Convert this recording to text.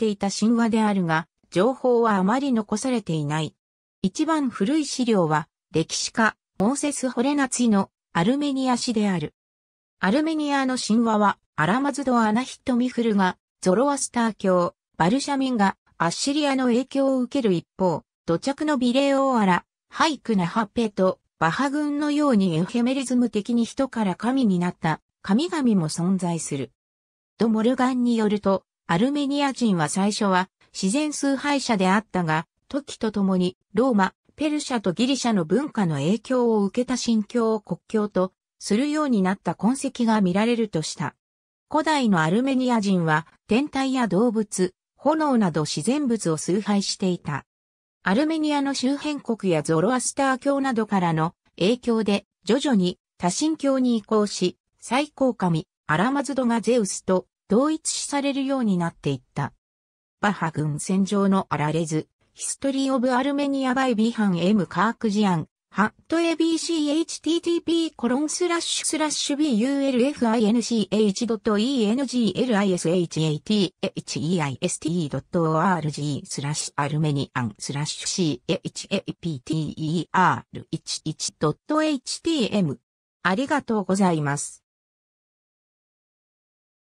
ていた神話であるが、情報はあまり残されていない。一番古い資料は、歴史家、モーセス・ホレナツィのアルメニア史である。アルメニアの神話は、アラマズド・アナヒット・ミフルが、ゾロアスター教、バルシャミンが、アッシリアの影響を受ける一方、土着のビレオーアラ、ハイクナハッペと、バハ軍のようにエフェメリズム的に人から神になった、神々も存在する。ド・モルガンによると、アルメニア人は最初は自然崇拝者であったが、時とともにローマ、ペルシャとギリシャの文化の影響を受けた信教を国教とするようになった痕跡が見られるとした。古代のアルメニア人は天体や動物、炎など自然物を崇拝していた。アルメニアの周辺国やゾロアスター教などからの影響で徐々に多神教に移行し、最高神、アラマズドがゼウスと同一視されるようになっていった。バハ軍戦場のあられず、ヒストリー・オブ・アルメニア・バイ・ビハン・エム・カークジアン、ハット ABCHTTP コロンスラッシュスラッシュ b u l f i n c h e n g l i s h a t h e i s t o r g スラッシュアルメニアンスラッシュ CHAPTER11.htm ありがとうございます。